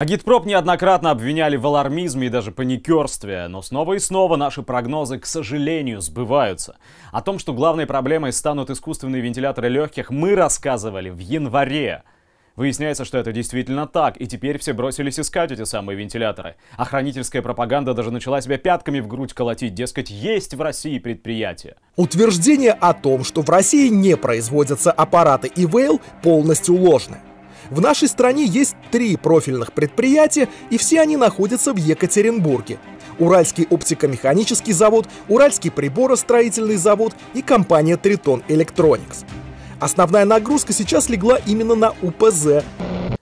Агитпроп неоднократно обвиняли в алармизме и даже паникерстве, но снова и снова наши прогнозы, к сожалению, сбываются. О том, что главной проблемой станут искусственные вентиляторы легких, мы рассказывали в январе. Выясняется, что это действительно так, и теперь все бросились искать эти самые вентиляторы. Охранительская пропаганда даже начала себя пятками в грудь колотить, дескать, есть в России предприятия. Утверждение о том, что в России не производятся аппараты ИВЛ, полностью ложное. В нашей стране есть три профильных предприятия, и все они находятся в Екатеринбурге. Уральский оптико-механический завод, Уральский приборостроительный завод и компания Тритон Электроникс. Основная нагрузка сейчас легла именно на УПЗ.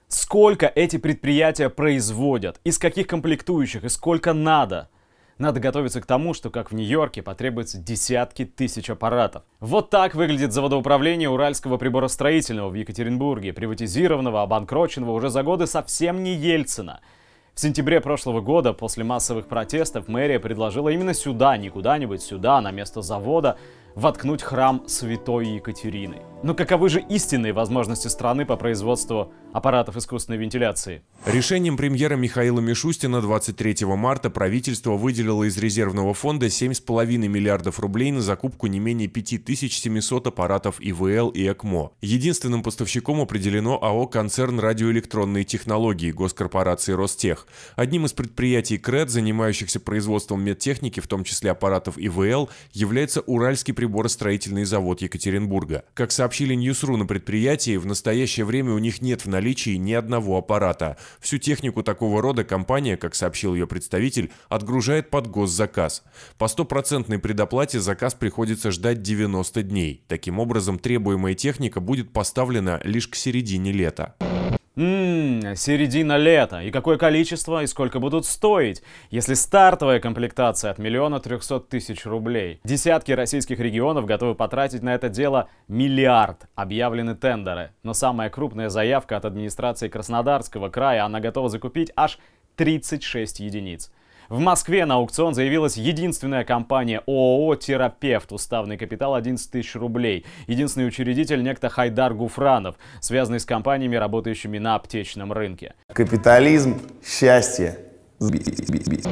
Сколько эти предприятия производят, из каких комплектующих и сколько надо – надо готовиться к тому, что, как в Нью-Йорке, потребуется десятки тысяч аппаратов. Вот так выглядит заводоуправление Уральского приборостроительного в Екатеринбурге, приватизированного, обанкроченного уже за годы совсем не Ельцина. В сентябре прошлого года, после массовых протестов, мэрия предложила именно сюда, не куда-нибудь сюда, а на место завода, воткнуть храм Святой Екатерины. Но каковы же истинные возможности страны по производству аппаратов искусственной вентиляции? Решением премьера Михаила Мишустина 23 марта правительство выделило из резервного фонда 7,5 миллиардов рублей на закупку не менее 5700 аппаратов ИВЛ и ЭКМО. Единственным поставщиком определено АО «Концерн радиоэлектронные технологии» госкорпорации Ростех. Одним из предприятий КРЭД, занимающихся производством медтехники, в том числе аппаратов ИВЛ, является Уральский приборостроительный завод Екатеринбурга. Как сообщается сообщили Ньюсру на предприятии, в настоящее время у них нет в наличии ни одного аппарата. Всю технику такого рода компания, как сообщил ее представитель, отгружает под госзаказ. По стопроцентной предоплате заказ приходится ждать 90 дней. Таким образом, требуемая техника будет поставлена лишь к середине лета. Ммм, середина лета. И какое количество, и сколько будут стоить, если стартовая комплектация от миллиона трехсот тысяч рублей. Десятки российских регионов готовы потратить на это дело миллиард. Объявлены тендеры. Но самая крупная заявка от администрации Краснодарского края, она готова закупить аж 36 единиц. В Москве на аукцион заявилась единственная компания ООО «Терапевт». Уставный капитал 11 тысяч рублей. Единственный учредитель – некто Хайдар Гуфранов, связанный с компаниями, работающими на аптечном рынке. Капитализм – счастье. Сбить, сбить, сбить.